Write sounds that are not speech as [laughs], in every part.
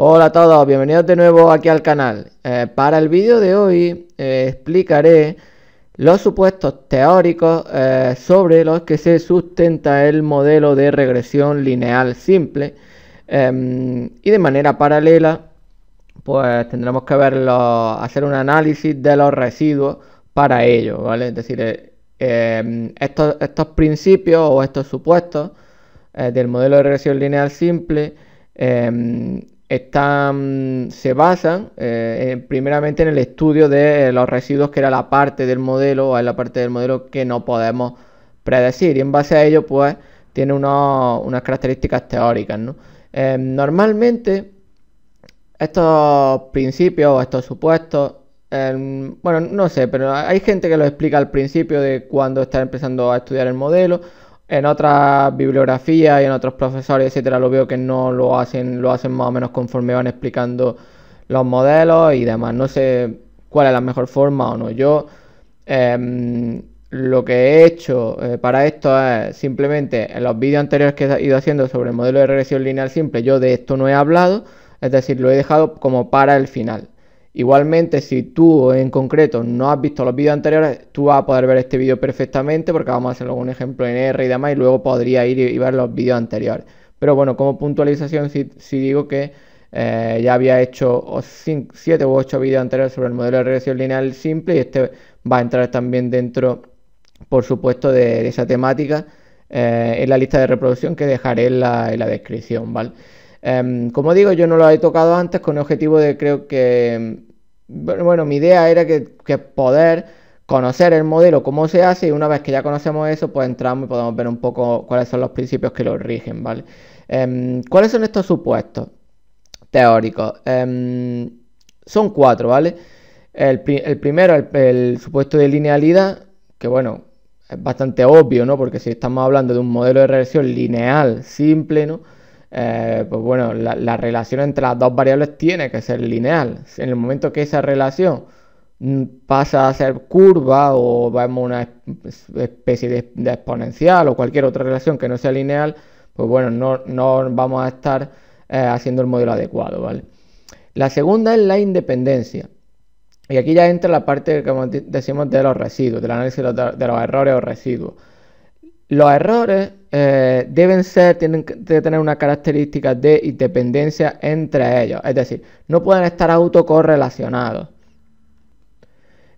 Hola a todos, bienvenidos de nuevo aquí al canal. Eh, para el vídeo de hoy eh, explicaré los supuestos teóricos eh, sobre los que se sustenta el modelo de regresión lineal simple em, y de manera paralela pues tendremos que verlo, hacer un análisis de los residuos para ello, ¿vale? Es decir, em, estos, estos, principios o estos supuestos del modelo de regresión lineal simple em, están, se basan eh, primeramente en el estudio de eh, los residuos, que era la parte del modelo, o es la parte del modelo que no podemos predecir. Y en base a ello, pues, tiene unas características teóricas. Eh, normalmente, estos principios o estos supuestos, em, bueno, no sé, pero hay gente que lo explica al principio de cuando está empezando a estudiar el modelo en otras bibliografías y en otros profesores, etcétera, lo veo que no lo hacen, lo hacen más o menos conforme van explicando los modelos y demás. No sé cuál es la mejor forma o no. Yo em, lo que he hecho eh, para esto es simplemente en los vídeos anteriores que he ido haciendo sobre el modelo de regresión lineal simple, yo de esto no he hablado, es decir, lo he dejado como para el final. Igualmente, si tú en concreto no has visto los vídeos anteriores, tú vas a poder ver este vídeo perfectamente porque vamos a hacer algún ejemplo en R y demás y luego podría ir y ver los vídeos anteriores. Pero bueno, como puntualización, si, digo que eh, ya había hecho 7 u 8 vídeos anteriores sobre el modelo de regresión lineal simple y este va a entrar también dentro, por supuesto, de, esa temática eh, en la lista de reproducción que dejaré en la, descripción, ¿vale? Em, como digo, yo no lo he tocado antes con el objetivo de creo que em, bueno, mi idea era que, poder conocer el modelo, cómo se hace, y una vez que ya conocemos eso, pues entramos y podemos ver un poco cuáles son los principios que lo rigen, ¿vale? Em, ¿Cuáles son estos supuestos teóricos? Em, son cuatro, ¿vale? El, primero, el supuesto de linealidad, que bueno, es bastante obvio, ¿no? Porque si estamos hablando de un modelo de regresión lineal, simple, ¿no? Eh, pues bueno, la, relación entre las dos variables tiene que ser lineal. En el momento que esa relación pasa a ser curva o vemos una especie de, exponencial o cualquier otra relación que no sea lineal, pues bueno, no, vamos a estar eh, haciendo el modelo adecuado, ¿vale? La segunda es la independencia. Y aquí ya entra la parte, que decimos, de los residuos, del análisis de los errores o residuos. Los errores eh, deben ser, tienen que tener una característica de independencia entre ellos, es decir, no pueden estar autocorrelacionados.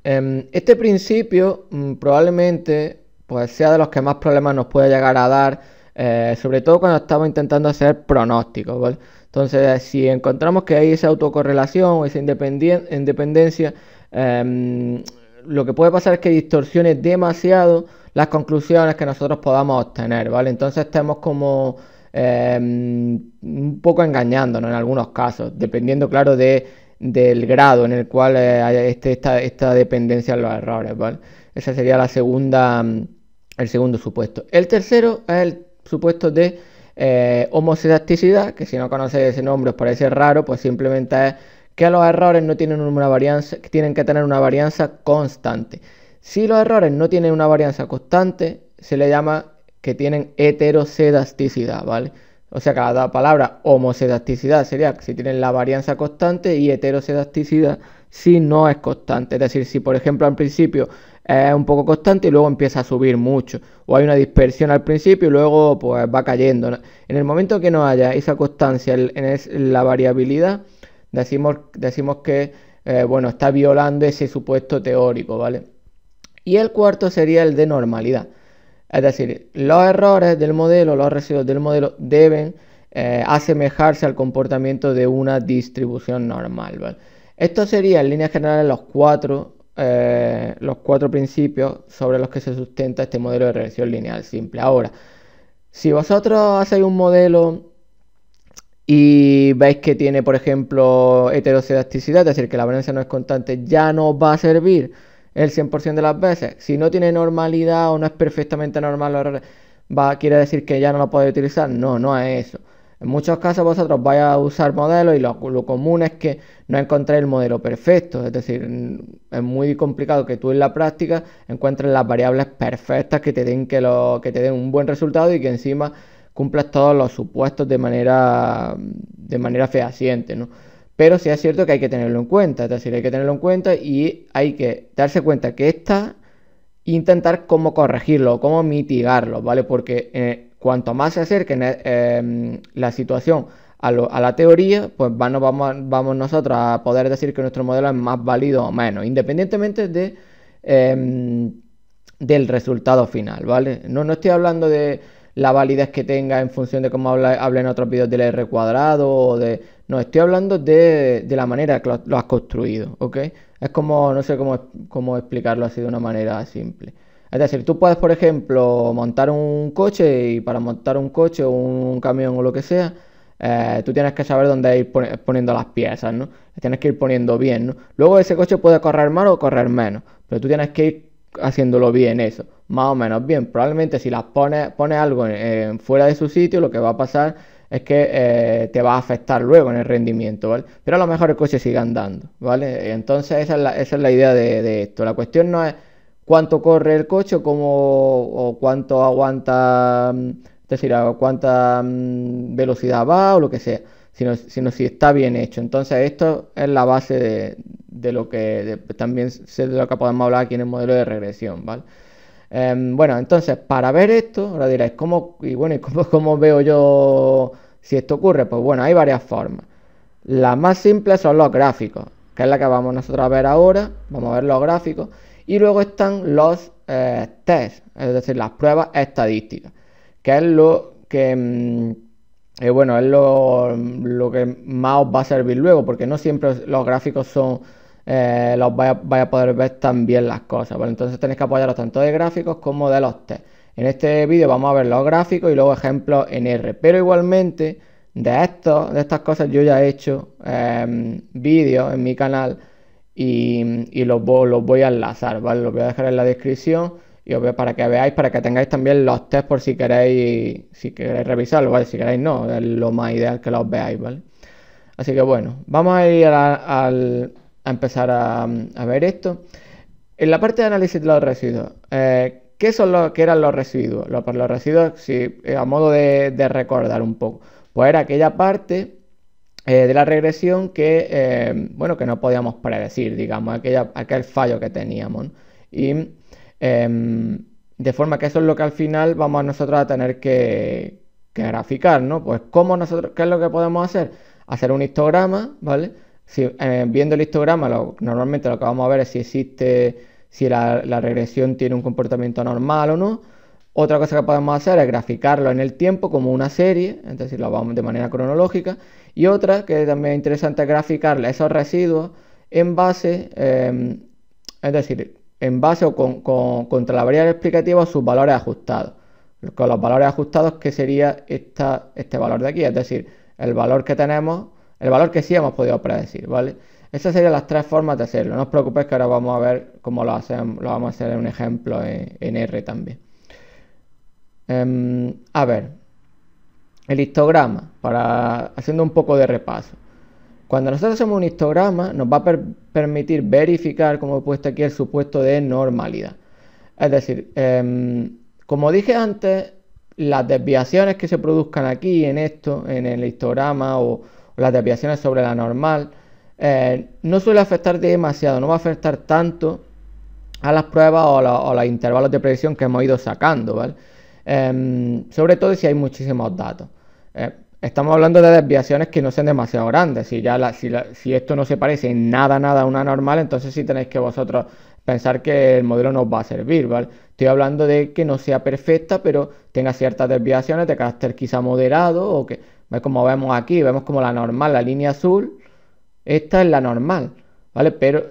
Em, este principio mm, probablemente pues, sea de los que más problemas nos puede llegar a dar, eh, sobre todo cuando estamos intentando hacer pronósticos. Entonces, si encontramos que hay esa autocorrelación o esa independencia, em, lo que puede pasar es que distorsione demasiado las conclusiones que nosotros podamos obtener, ¿vale? Entonces estemos como em, un poco engañándonos en algunos casos, dependiendo, claro, de, del grado en el cual eh, este, esta, dependencia en los errores, ¿vale? Ese sería la segunda, el segundo supuesto. El tercero es el supuesto de eh, que si no conocéis ese nombre os parece raro, pues simplemente es que los errores no tienen una varianza, tienen que tener una varianza constante. Si los errores no tienen una varianza constante, se le llama que tienen heterosedasticidad, ¿vale? O sea, cada palabra homosedasticidad sería si tienen la varianza constante y heterosedasticidad si no es constante. Es decir, si por ejemplo al principio es un poco constante y luego empieza a subir mucho. O hay una dispersión al principio y luego pues va cayendo. En el momento que no haya esa constancia en la variabilidad, decimos, decimos que eh, bueno, está violando ese supuesto teórico, ¿vale? Y el cuarto sería el de normalidad. Es decir, los errores del modelo, los residuos del modelo deben eh, asemejarse al comportamiento de una distribución normal. Esto sería en líneas generales los cuatro, eh, los cuatro principios sobre los que se sustenta este modelo de regresión lineal simple. Ahora, si vosotros hacéis un modelo y veis que tiene, por ejemplo, heterocedasticidad, es decir, que la varianza no es constante, ya no va a servir el 100% de las veces. Si no tiene normalidad o no es perfectamente normal va a quiere decir que ya no lo podéis utilizar. No, no es eso. En muchos casos vosotros vais a usar modelos y lo, común es que no encontréis el modelo perfecto. Es decir, mm, es muy complicado que tú en la práctica encuentres las variables perfectas que te den, que lo, que te den un buen resultado y que encima cumplas todos los supuestos de manera, de manera fehaciente, ¿no? Pero sí es cierto que hay que tenerlo en cuenta, es decir, hay que tenerlo en cuenta y hay que darse cuenta que está, intentar cómo corregirlo, cómo mitigarlo, ¿vale? Porque eh, cuanto más se acerque eh, em, la situación a, la teoría, pues vamos, vamos, vamos nosotros a poder decir que nuestro modelo es más válido o menos, independientemente de, em, del resultado final, ¿vale? No, no estoy hablando de la validez que tenga en función de cómo hablen otros vídeos del R cuadrado o de no, estoy hablando de, la manera que lo, has construido, ¿ok? Es como, no sé cómo, cómo explicarlo así de una manera simple. Es decir, tú puedes, por ejemplo, montar un coche y para montar un coche o un camión o lo que sea, eh, tú tienes que saber dónde ir poniendo las piezas, ¿no? tienes que ir poniendo bien, ¿no? Luego ese coche puede correr mal o correr menos, pero tú tienes que ir haciéndolo bien eso, más o menos bien. Probablemente si las pones, pone algo fuera de su sitio, lo que va a pasar es que eh, te va a afectar luego en el rendimiento, ¿vale? Pero a lo mejor el coche sigue andando, ¿vale? Entonces esa es la, idea de, esto. La cuestión no es cuánto corre el coche o, cómo, o cuánto aguanta, mm, decir, cuánta mm, velocidad va o lo que sea, sino, si está bien hecho. Entonces esto es la base de, lo que también de lo que podemos hablar aquí en el modelo de regresión, ¿vale? Em, bueno, entonces, para ver esto, ahora diréis, ¿cómo, y bueno, [laughs] cómo, veo yo si esto ocurre? Pues bueno, hay varias formas. Las más simples son los gráficos, que es la que vamos nosotros a ver ahora. Vamos a ver los gráficos. Y luego están los eh, test, es decir, las pruebas estadísticas, que es lo que, mm, eh, bueno, es lo que más os va a servir luego, porque no siempre los gráficos son eh, los vaya, a poder ver también las cosas. entonces tenéis que apoyaros tanto de gráficos como de los test. En este vídeo vamos a ver los gráficos y luego ejemplos en R, pero igualmente de, esto, de estas cosas yo ya he hecho em, vídeos en mi canal y, los, voy a enlazar, Los voy a dejar en la descripción y para que veáis, para que tengáis también los test por si queréis, si queréis revisarlos, Si queréis no, es lo más ideal que los veáis, Así que bueno, vamos a ir al, a empezar a, ver esto. En la parte de análisis de los residuos, eh, ¿qué, son los, que eran los residuos? Los, pues, los residuos, si, eh, a modo de, recordar un poco, pues era aquella parte eh, de la regresión que, bueno, que no podíamos predecir, digamos, aquella, aquel fallo que teníamos. Y em, de forma que eso es lo que al final vamos nosotros a tener que, que graficar, ¿no? Pues cómo nosotros, ¿qué es lo que podemos hacer? Hacer un histograma, ¿vale? Eh, viendo el histograma, normalmente lo que vamos a ver es si existe, si la, regresión tiene un comportamiento normal o no. Otra cosa que podemos hacer es graficarlo en el tiempo como una serie, es decir, lo vamos de manera cronológica. Y otra que también es interesante es graficar esos residuos en base, em, es decir, en base o con, contra la variable explicativa sus valores ajustados. Con los valores ajustados, que sería este valor de aquí, es decir, el valor que tenemos el valor que sí hemos podido predecir, ¿vale? Esas serían las tres formas de hacerlo. No os preocupéis que ahora vamos a ver cómo lo, hacemos, lo vamos a hacer en un ejemplo en, R también. Em, a ver, el histograma, para, haciendo un poco de repaso. Cuando nosotros hacemos un histograma, nos va a permitir verificar, como he puesto aquí, el supuesto de normalidad. Es decir, em, como dije antes, las desviaciones que se produzcan aquí en esto, en el histograma o, las desviaciones sobre la normal, eh, no suele afectar demasiado, no va a afectar tanto a las pruebas o, a los intervalos de predicción que hemos ido sacando, ¿vale? Em, sobre todo si hay muchísimos datos. Eh, estamos hablando de desviaciones que no sean demasiado grandes. Si, ya si, esto no se parece en nada, nada a una normal, entonces sí tenéis que vosotros pensar que el modelo nos va a servir, ¿vale? Estoy hablando de que no sea perfecta, pero tenga ciertas desviaciones de carácter quizá moderado o que como vemos aquí? Vemos como la normal, la línea azul, esta es la normal, ¿vale? Pero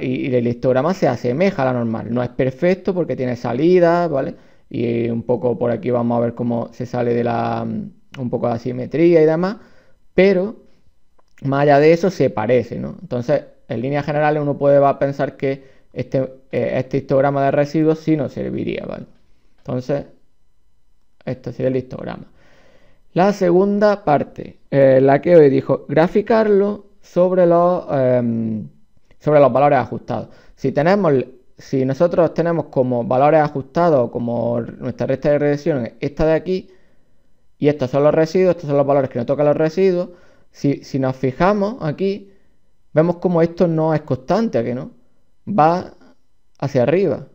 y, el histograma se asemeja a la normal. No es perfecto porque tiene salidas, ¿vale? Y un poco por aquí vamos a ver cómo se sale de la mm, un poco de asimetría y demás, pero más allá de eso se parece, ¿no? Entonces, en línea generales uno puede a pensar que este, eh, este histograma de residuos sí nos serviría, ¿vale? Entonces, esto sería el histograma. La segunda parte, eh, la que hoy dijo, graficarlo sobre los, em, sobre los valores ajustados. Si, tenemos, si nosotros tenemos como valores ajustados, como nuestra recta de regresión, esta de aquí, y estos son los residuos, estos son los valores que nos tocan los residuos, si, nos fijamos aquí, vemos como esto no es constante, que no? Va hacia arriba.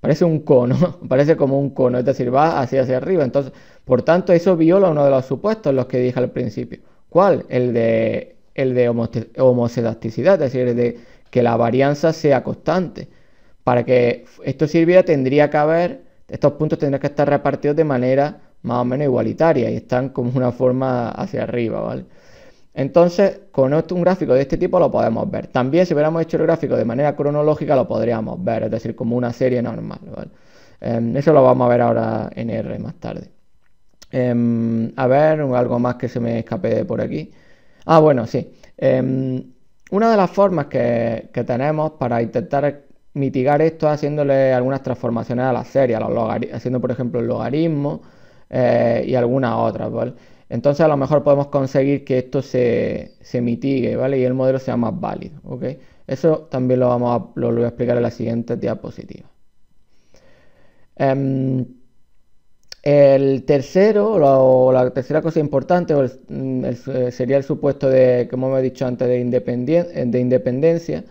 Parece un cono, [laughs] parece como un cono, es decir, va hacia, hacia arriba. Entonces, por tanto, eso viola uno de los supuestos, los que dije al principio. ¿Cuál? El de, el de homocedasticidad, es decir, el de que la varianza sea constante. Para que esto sirviera tendría que haber, estos puntos tendrían que estar repartidos de manera más o menos igualitaria y están como una forma hacia arriba, ¿vale? Entonces, con un gráfico de este tipo lo podemos ver. También si hubiéramos hecho el gráfico de manera cronológica lo podríamos ver, es decir, como una serie normal, em, eso lo vamos a ver ahora en R más tarde. Em, a ver, algo más que se me escape por aquí. Ah, bueno, sí. Em, una de las formas que, tenemos para intentar mitigar esto es haciéndole algunas transformaciones a la serie, a haciendo por ejemplo el logaritmo eh, y algunas otras, Entonces a lo mejor podemos conseguir que esto se, mitigue, ¿vale? Y el modelo sea más válido, ¿ok? Eso también lo, vamos a, lo, voy a explicar en la siguiente diapositiva. Em, el tercero, o la tercera cosa importante, mm, eh, sería el supuesto de, como he dicho antes, de, eh, independencia,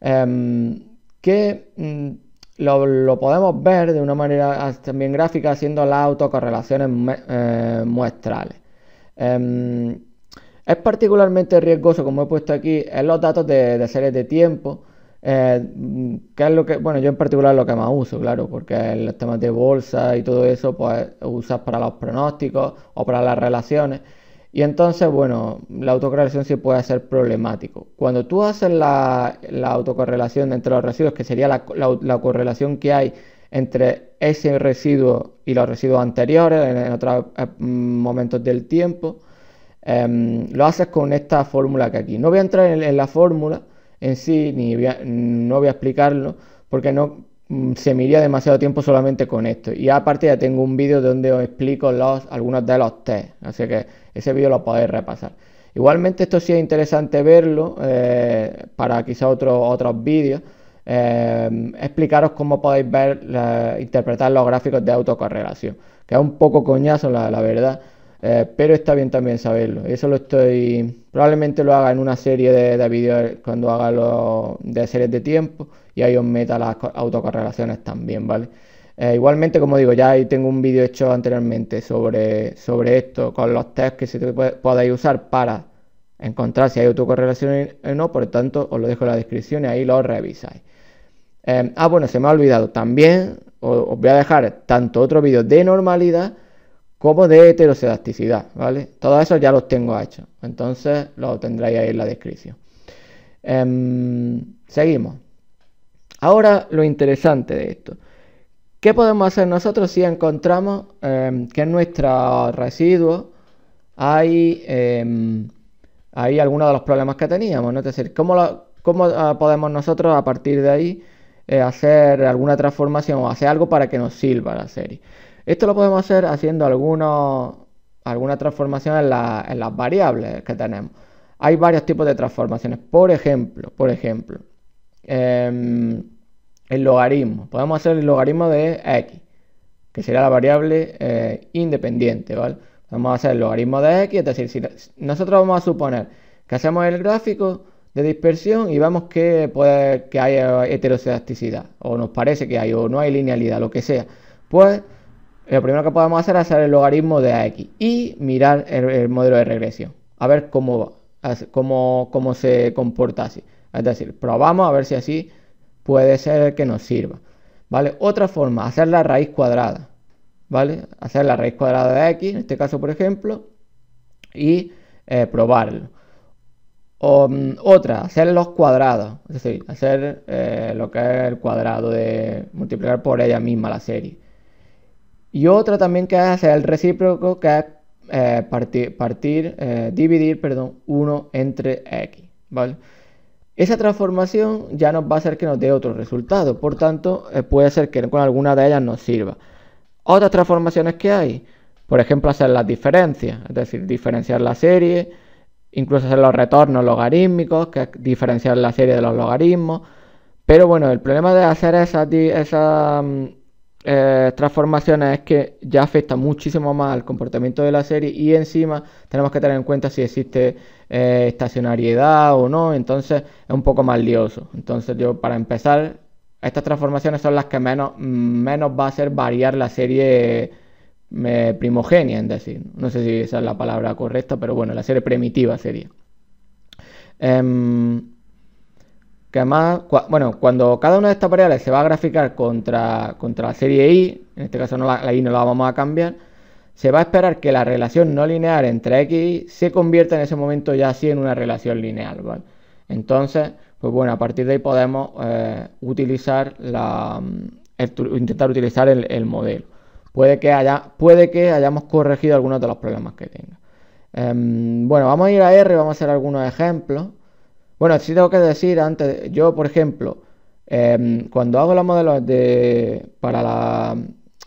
em, que mm, lo, podemos ver de una manera también gráfica haciendo las autocorrelaciones eh, muestrales. Em, es particularmente riesgoso, como he puesto aquí, en los datos de series de tiempo, eh, ¿qué es lo que, bueno, yo en particular lo que más uso, claro, porque los temas de bolsa y todo eso, pues usas para los pronósticos o para las relaciones. Y entonces, bueno, la autocorrelación sí puede ser problemático. Cuando tú haces la, autocorrelación entre los residuos, que sería la, correlación que hay entre ese residuo y los residuos anteriores en, otros eh, momentos del tiempo, em, lo haces con esta fórmula que aquí. No voy a entrar en la fórmula, en sí, ni no voy a explicarlo, porque no mm, se me iría demasiado tiempo solamente con esto. Y aparte ya tengo un vídeo donde os explico los, algunos de los test, así que ese vídeo lo podéis repasar. Igualmente esto sí es interesante verlo eh, para quizá otros otros vídeos, eh, explicaros cómo podéis ver, interpretar los gráficos de autocorrelación, que es un poco coñazo la verdad, eh, pero está bien también saberlo. Eso lo estoy. Probablemente lo haga en una serie de, vídeos cuando haga los de series de tiempo y ahí os meta las autocorrelaciones también, ¿vale? Eh, igualmente, como digo, ya ahí tengo un vídeo hecho anteriormente sobre, esto, con los tests que se puede, usar para encontrar si hay autocorrelaciones o no, por lo tanto, os lo dejo en la descripción y ahí lo revisáis. Eh, ah, bueno, se me ha olvidado también, os voy a dejar tanto otro vídeo de normalidad como de heterosedasticidad, ¿vale? Todo eso ya los tengo hecho. entonces lo tendréis ahí en la descripción. Em, seguimos. Ahora lo interesante de esto. ¿Qué podemos hacer nosotros si encontramos em, que en nuestro residuo hay, em, hay algunos de los problemas que teníamos? ¿no? Es decir, ¿cómo, ah, podemos nosotros a partir de ahí eh, hacer alguna transformación o hacer algo para que nos sirva la serie? Esto lo podemos hacer haciendo algunos, alguna transformación en, las variables que tenemos. Hay varios tipos de transformaciones. Por ejemplo, por ejemplo, em, el logaritmo. Podemos hacer el logaritmo de x, que será la variable eh, independiente, ¿vale? Vamos a hacer el logaritmo de x, es decir, si nosotros vamos a suponer que hacemos el gráfico de dispersión y vemos que, puede que hay eh, heteroscedasticidad o nos parece que hay, o no hay linealidad, lo que sea, pues lo primero que podemos hacer es hacer el logaritmo de x y mirar el, modelo de regresión, a ver cómo, cómo, cómo se comporta así. Es decir, probamos a ver si así puede ser que nos sirva. ¿Vale? Otra forma, hacer la raíz cuadrada. ¿Vale? Hacer la raíz cuadrada de x, en este caso, por ejemplo, y eh, probarlo. Mm, otra, hacer los cuadrados, es decir, hacer eh, lo que es el cuadrado de multiplicar por ella misma la serie. Y otra también que hacer el recíproco, que es eh, partir, eh, dividir, perdón, 1 entre x, ¿vale? Esa transformación ya nos va a hacer que nos dé otro resultado, por tanto, eh, puede ser que con alguna de ellas nos sirva. Otras transformaciones que hay, por ejemplo, hacer las diferencias, es decir, diferenciar la serie, incluso hacer los retornos logarítmicos, que es diferenciar la serie de los logaritmos. Pero bueno, el problema de hacer esa esas mm, eh, transformaciones es que ya afecta muchísimo más al comportamiento de la serie y encima tenemos que tener en cuenta si existe eh, estacionariedad o no, entonces es un poco más lioso. Entonces yo para empezar, estas transformaciones son las que menos, menos va a hacer variar la serie primogénia eh, primogenia, es decir, no sé si esa es la palabra correcta, pero bueno, la serie primitiva sería. Em, que además, bueno, cuando cada una de estas variables se va a graficar contra, contra la serie i, en este caso la, la, no la vamos a cambiar, se va a esperar que la relación no lineal entre x y y se convierta en ese momento ya así en una relación lineal, ¿vale? Entonces, pues bueno, a partir de ahí podemos eh, utilizar la, mm, intentar utilizar el, modelo. Puede que, haya, puede que hayamos corregido algunos de los problemas que tenga. Em, bueno, vamos a ir a R, vamos a hacer algunos ejemplos. Bueno, sí tengo que decir antes, yo por ejemplo, em, cuando hago los modelos de, para, la,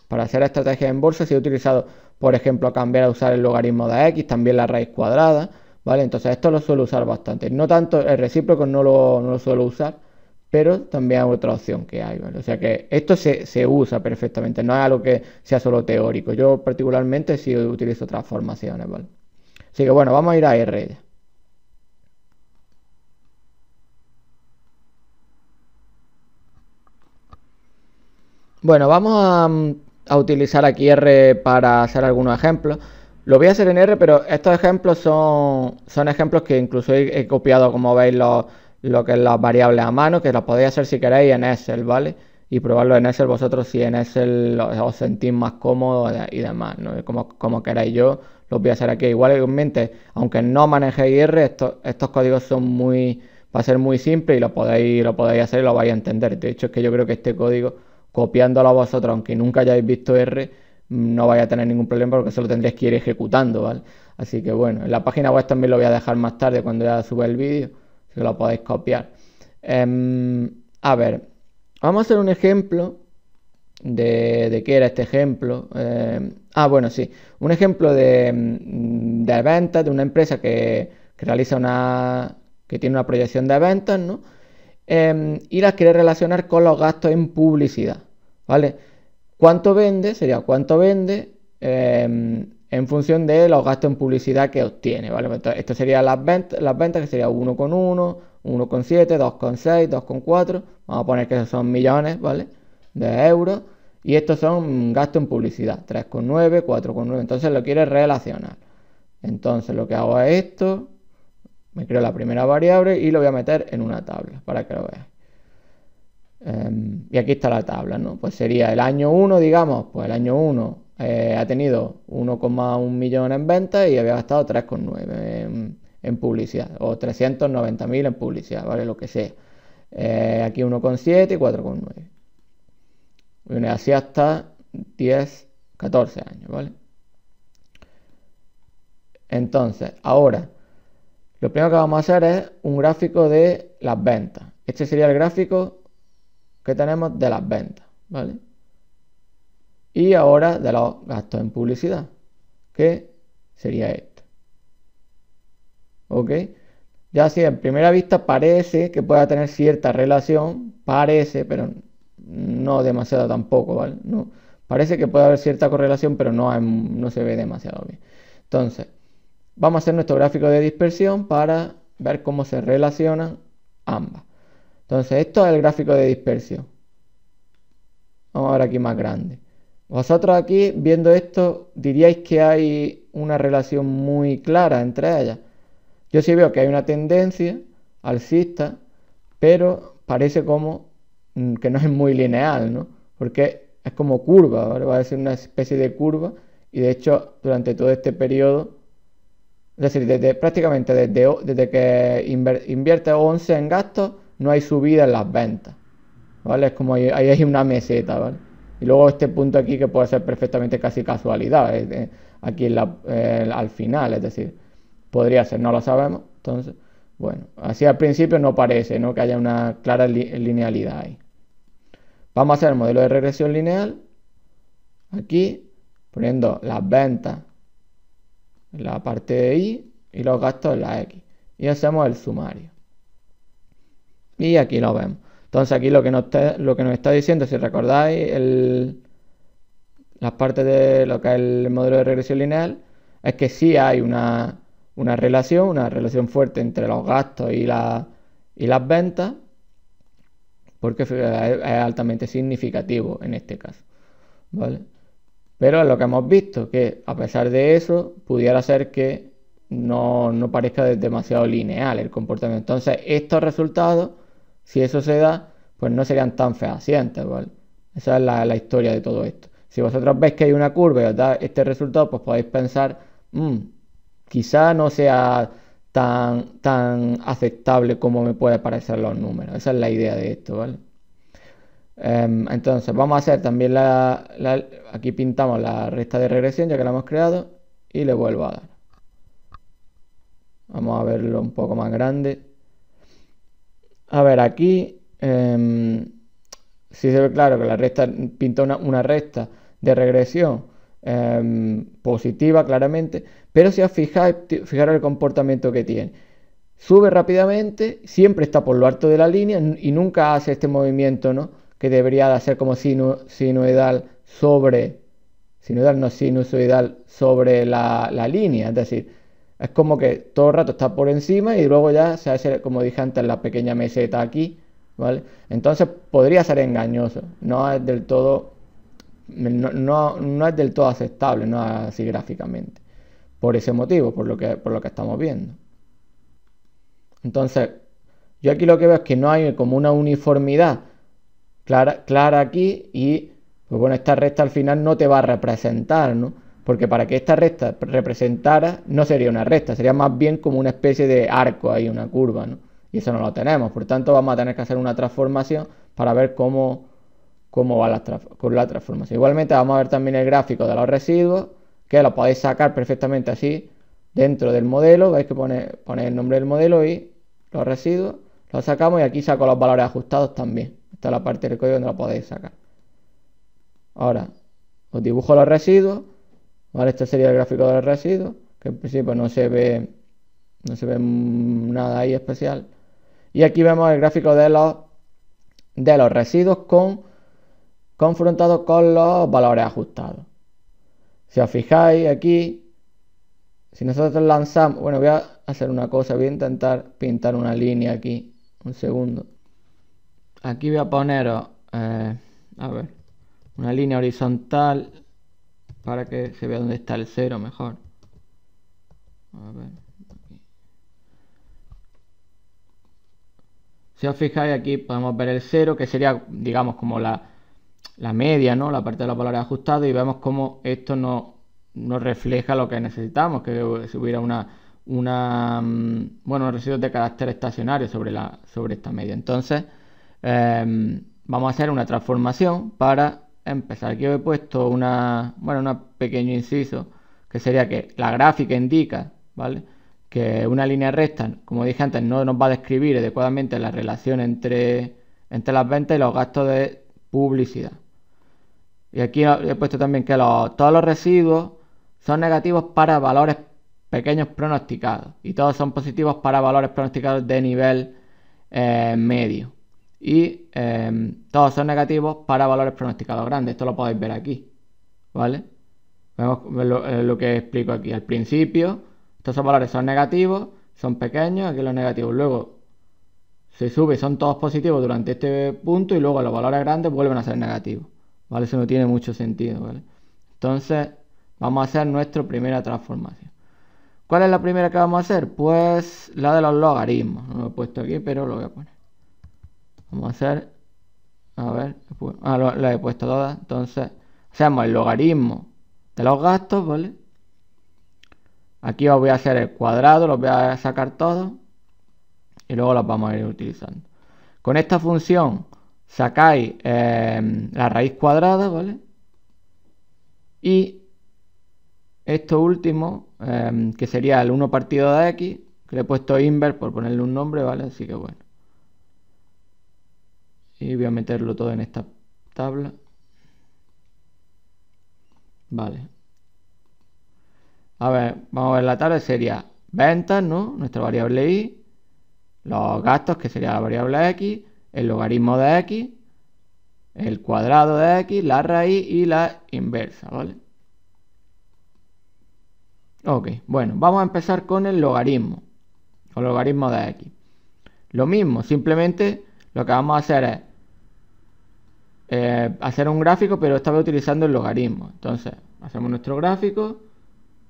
para hacer estrategias en bolsa, si he utilizado, por ejemplo, cambiar a usar el logaritmo de x, también la raíz cuadrada, ¿vale? Entonces esto lo suelo usar bastante. No tanto el recíproco, no lo, no suelo usar, pero también hay otra opción que hay, ¿vale? O sea que esto se, usa perfectamente, no es algo que sea solo teórico. Yo particularmente sí utilizo transformaciones, ¿vale? Así que bueno, vamos a ir a R. Bueno, vamos mm, a, utilizar aquí R para hacer algunos ejemplos. Lo voy a hacer en R, pero estos ejemplos son, son ejemplos que incluso he, copiado, como veis, lo, que es las variables a mano, que las podéis hacer si queréis en Excel, ¿vale? Y probarlo en Excel vosotros si en Excel os sentís más cómodo y demás, ¿no? Como, como queráis yo, los voy a hacer aquí. Igualmente, aunque no maneje R, estos estos códigos son muy... va a ser muy simple y lo podéis, lo podéis hacer y lo vais a entender. De hecho, es que yo creo que este código copiándolo a vosotros, aunque nunca hayáis visto R, no vais a tener ningún problema porque solo tendréis que ir ejecutando, ¿vale? Así que bueno, en la página web también lo voy a dejar más tarde cuando ya suba el vídeo, si lo podéis copiar. Em, a ver, vamos a hacer un ejemplo de, de qué era este ejemplo. Em, ah, bueno, sí, un ejemplo de, mm, ventas de una empresa que, realiza una, que tiene una proyección de ventas, ¿no? Em, y las quiere relacionar con los gastos en publicidad. ¿vale? ¿Cuánto vende? Sería cuánto vende em, en función de los gastos en publicidad que obtiene, ¿vale? Pues esto sería las, ventas, las ventas, que sería 1,1, 1,7, 2,6, 2,4, vamos a poner que esos son millones, ¿vale? De euros. Y estos son gastos en publicidad, 3,9, 4,9. Entonces lo quiere relacionar. Entonces lo que hago es esto, me creo la primera variable y lo voy a meter en una tabla para que lo veas. Em, y aquí está la tabla, ¿no? Pues sería el año 1, digamos, pues el año 1 eh, ha tenido 1,1 millón en ventas y había gastado 3,9 en, publicidad, o 390.000 en publicidad, ¿vale? Lo que sea. Eh, aquí 1,7 y 4,9. Bueno, así hasta 10, 14 años, ¿vale? Entonces, ahora, lo primero que vamos a hacer es un gráfico de las ventas. Este sería el gráfico que tenemos de las ventas, ¿vale? Y ahora de los gastos en publicidad, que sería esto. ¿Ok? Ya si en primera vista parece que pueda tener cierta relación, parece, pero no demasiado tampoco, ¿vale? No, parece que puede haber cierta correlación, pero no, no se ve demasiado bien. Entonces, vamos a hacer nuestro gráfico de dispersión para ver cómo se relacionan ambas. Entonces, esto es el gráfico de dispersión. Vamos a ver aquí más grande. Vosotros aquí, viendo esto, diríais que hay una relación muy clara entre ellas. Yo sí veo que hay una tendencia alcista, pero parece como mm, que no es muy lineal, ¿no? Porque es como curva, va a ser una especie de curva y de hecho durante todo este periodo, es decir, desde, prácticamente desde, desde que invierte 11 en gastos no hay subida en las ventas. ¿Vale? Es como ahí, hay una meseta, ¿vale? Y luego este punto aquí que puede ser perfectamente casi casualidad, eh, aquí eh, al final, es decir, podría ser, no lo sabemos. Entonces, bueno, así al principio no parece ¿no? que haya una clara linealidad ahí. Vamos a hacer el modelo de regresión lineal. Aquí, poniendo las ventas en la parte de Y y los gastos en la X. Y hacemos el sumario. Y aquí lo vemos. Entonces aquí lo que nos está, lo que nos está diciendo, si recordáis, las partes de lo que es el modelo de regresión lineal, es que sí hay una, relación, una relación fuerte entre los gastos y, y las ventas, porque es, altamente significativo en este caso. Pero es lo que hemos visto, que a pesar de eso, pudiera ser que no, no parezca demasiado lineal el comportamiento. Entonces, estos resultados si eso se da, pues no serían tan fehacientes, Esa es la, historia de todo esto. Si vosotros veis que hay una curva y os da este resultado, pues podéis pensar, mm, quizá no sea tan, tan aceptable como me puede parecer los números. Esa es la idea de esto, em, entonces, vamos a hacer también la, la, Aquí pintamos la recta de regresión, ya que la hemos creado, y le vuelvo a dar. Vamos a verlo un poco más grande. A ver, aquí em, se ve claro que la recta pinta una, recta de regresión em, positiva claramente, pero si os fijáis, fijaros el comportamiento que tiene. Sube rápidamente, siempre está por lo alto de la línea y nunca hace este movimiento, ¿no? Que debería de hacer como sobre, no sinusoidal sobre la, la línea, es decir, es como que todo el rato está por encima y luego ya se hace, como dije antes, la pequeña meseta aquí, ¿vale? Entonces podría ser engañoso, no es del todo, no, es del todo aceptable, no así gráficamente, por ese motivo, por lo que, por lo que estamos viendo. Entonces, yo aquí lo que veo es que no hay como una uniformidad clara, clara aquí y, pues bueno, esta recta al final no te va a representar, ¿no? porque para que esta recta representara no sería una recta, sería más bien como una especie de arco ahí, una curva, Y eso no lo tenemos, por tanto vamos a tener que hacer una transformación para ver cómo, cómo va la, con la transformación. Igualmente vamos a ver también el gráfico de los residuos, que lo podéis sacar perfectamente así dentro del modelo, veis que pone, el nombre del modelo y los residuos, Lo sacamos y aquí saco los valores ajustados también. Esta es la parte del código donde lo podéis sacar. Ahora, os dibujo los residuos este sería el gráfico del residuos, que en principio no se ve, no se ve nada ahí especial. Y aquí vemos el gráfico de los, de los residuos con, confrontados con los valores ajustados. Si os fijáis aquí, si nosotros lanzamos, bueno, voy a hacer una cosa, voy a intentar pintar una línea aquí, un segundo. Aquí voy a poneros, eh, a ver, una línea horizontal para que se vea dónde está el cero mejor. A ver, Si os fijáis aquí podemos ver el cero que sería digamos como la, media, ¿no? La parte de la valores ajustados y vemos cómo esto no, refleja lo que necesitamos, que hubiera una, una mm, bueno, residuos de carácter estacionario sobre, la, sobre esta media. Entonces em, vamos a hacer una transformación para empezar, aquí he puesto una, bueno, un pequeño inciso, que sería que la gráfica indica, ¿vale? Que una línea recta, como dije antes, no nos va a describir adecuadamente la relación entre, entre las ventas y los gastos de publicidad. Y aquí he puesto también que todos los residuos son negativos para valores pequeños pronosticados y todos son positivos para valores pronosticados de nivel eh, medio y em, todos son negativos para valores pronosticados grandes. Esto lo podéis ver aquí, ¿vale? Vemos lo, eh, que explico aquí. Al principio, estos valores son negativos, son pequeños, aquí los negativos. Luego se sube, son todos positivos durante este punto y luego los valores grandes vuelven a ser negativos, ¿vale? Eso no tiene mucho sentido, Entonces, vamos a hacer nuestra primera transformación. ¿Cuál es la primera que vamos a hacer? Pues la de los logaritmos. No lo he puesto aquí, pero lo voy a poner. Vamos a hacer, a ver, ah, he puesto todas. Entonces, hacemos el logaritmo de los gastos, ¿vale? Aquí os voy a hacer el cuadrado, los voy a sacar todos y luego los vamos a ir utilizando. Con esta función sacáis em, la raíz cuadrada, ¿vale? Y esto último, em, que sería el 1 partido de x, que le he puesto inver por ponerle un nombre, ¿vale? Así que bueno y voy a meterlo todo en esta tabla vale a ver, vamos a ver la tabla sería ventas, ¿no? nuestra variable y los gastos que sería la variable x el logaritmo de x el cuadrado de x, la raíz y la inversa, ¿vale? Ok, bueno, vamos a empezar con el logaritmo, el logaritmo de x. Lo mismo, simplemente lo que vamos a hacer es eh, hacer un gráfico, pero estaba utilizando el logaritmo. Entonces, hacemos nuestro gráfico,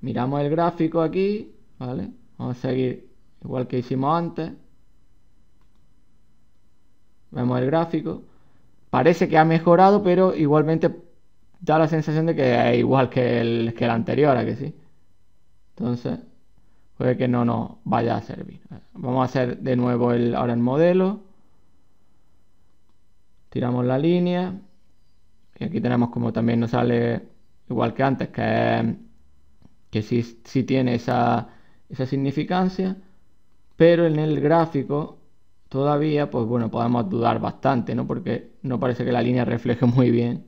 miramos el gráfico aquí, ¿vale? Vamos a seguir igual que hicimos antes. Vemos el gráfico. Parece que ha mejorado, pero igualmente da la sensación de que es igual que el, que el anterior, ¿a que sí? Entonces, puede que no nos vaya a servir. Vamos a hacer de nuevo el, ahora el modelo tiramos la línea y aquí tenemos como también nos sale igual que antes que, que sí, tiene esa, significancia pero en el gráfico todavía pues bueno podemos dudar bastante no porque no parece que la línea refleje [laughs] muy bien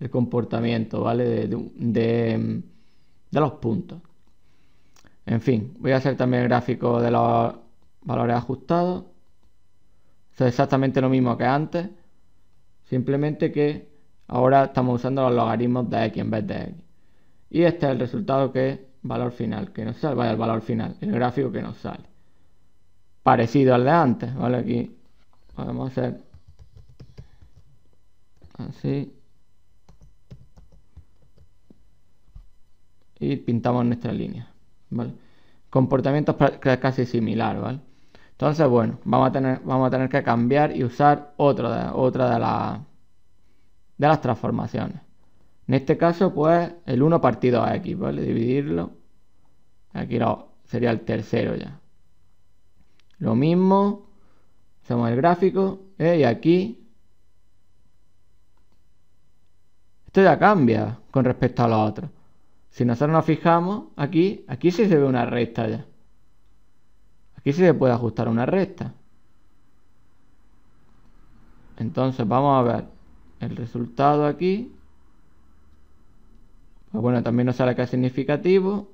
el comportamiento vale de, los puntos en fin voy a hacer también el gráfico de los valores ajustados es exactamente lo mismo que antes Simplemente que ahora estamos usando los logaritmos de x en vez de x. Y este es el resultado que es valor final, que nos sale, vaya, el valor final, el gráfico que nos sale. Parecido al de antes, ¿vale? Aquí podemos hacer así. Y pintamos nuestra línea, ¿vale? es casi similar, ¿vale? Entonces, bueno, vamos a tener, vamos a tener que cambiar y usar otra de, otra de, de las transformaciones. En este caso, pues, el 1 partido a x, ¿vale? Dividirlo. Aquí sería el tercero ya. Lo mismo, hacemos el gráfico, ¿eh? y aquí... Esto ya cambia con respecto a lo otro Si nosotros nos fijamos, aquí, aquí sí se ve una recta ya y se puede ajustar una recta. Entonces vamos a ver el resultado aquí. Pues bueno, también nos sale es significativo.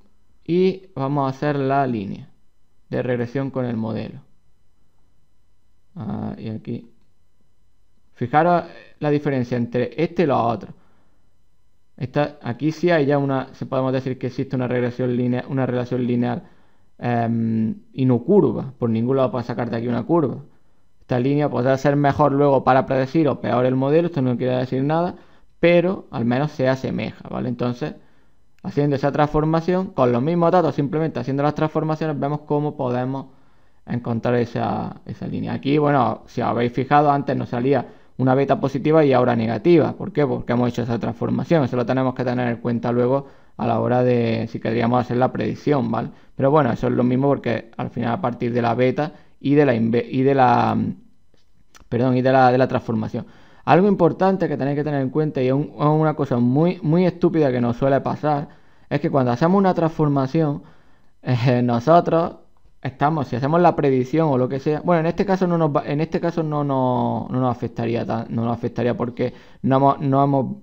Y vamos a hacer la línea de regresión con el modelo. Ah, y aquí. Fijaros la diferencia entre este y los otro. aquí sí hay ya una, se podemos decir que existe una regresión lineal, una relación lineal Em, y no curva. Por ningún lado sacar sacarte aquí una curva. Esta línea podría ser mejor luego para predecir o peor el modelo, esto no quiere decir nada, pero al menos se asemeja, ¿vale? Entonces, haciendo esa transformación, con los mismos datos, simplemente haciendo las transformaciones, vemos cómo podemos encontrar esa, línea. Aquí, bueno, si habéis fijado, antes no salía una beta positiva y ahora negativa. ¿Por qué? Porque hemos hecho esa transformación. Eso lo tenemos que tener en cuenta luego a la hora de si queríamos hacer la predicción, ¿vale? Pero bueno, eso es lo mismo porque al final a partir de la beta y de la y perdón, y de la, de la transformación. Algo importante que tenéis que tener en cuenta y es una cosa muy muy estúpida que nos suele pasar es que cuando hacemos una transformación [laughs] eh, nosotros estamos, si hacemos la predicción o lo que sea, bueno, en este caso no nos, en este caso no, no, nos afectaría no nos afectaría porque no hemos,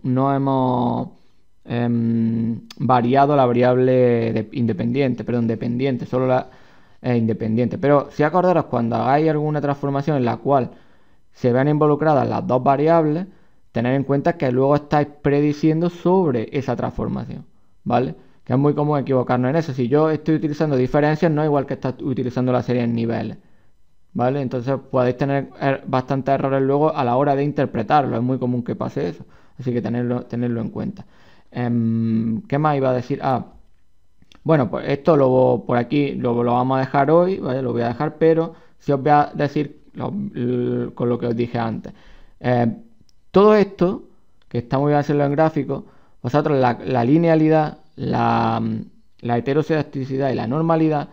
no hemos, em, variado la variable independiente, perdón, dependiente, solo la eh, independiente. Pero si acordaros, cuando hagáis alguna transformación en la cual se vean involucradas las dos variables, tener en cuenta que luego estáis prediciendo sobre esa transformación, ¿vale? que es muy común equivocarnos en eso. Si yo estoy utilizando diferencias, no es igual que estás utilizando la serie en niveles. ¿Vale? Entonces podéis tener er, bastantes errores luego a la hora de interpretarlo. Es muy común que pase eso. Así que tenerlo, tenerlo en cuenta. Em, ¿Qué más iba a decir? Ah, bueno, pues esto lo, por aquí lo, lo vamos a dejar hoy, Lo voy a dejar, pero si os voy a decir con lo que os dije antes. Eh, todo esto, que está muy en gráfico, vosotros la linealidad la, la y la normalidad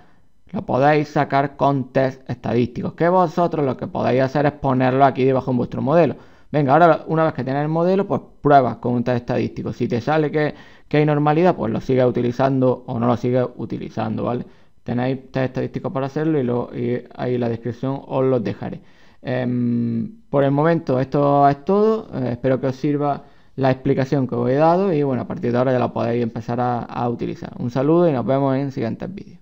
lo podéis sacar con test estadísticos, que vosotros lo que podéis hacer es ponerlo aquí debajo en vuestro modelo. Venga, ahora una vez que tenéis el modelo, pues pruebas con un test estadístico. Si te sale que, hay normalidad, pues lo sigues utilizando o no lo sigues utilizando, ¿vale? Tenéis test estadísticos para hacerlo y, lo, ahí en la descripción os los dejaré. Em, por el momento esto es todo, eh, espero que os sirva la explicación que os he dado y bueno, a partir de ahora ya la podéis empezar a, a utilizar. Un saludo y nos vemos en siguientes vídeos.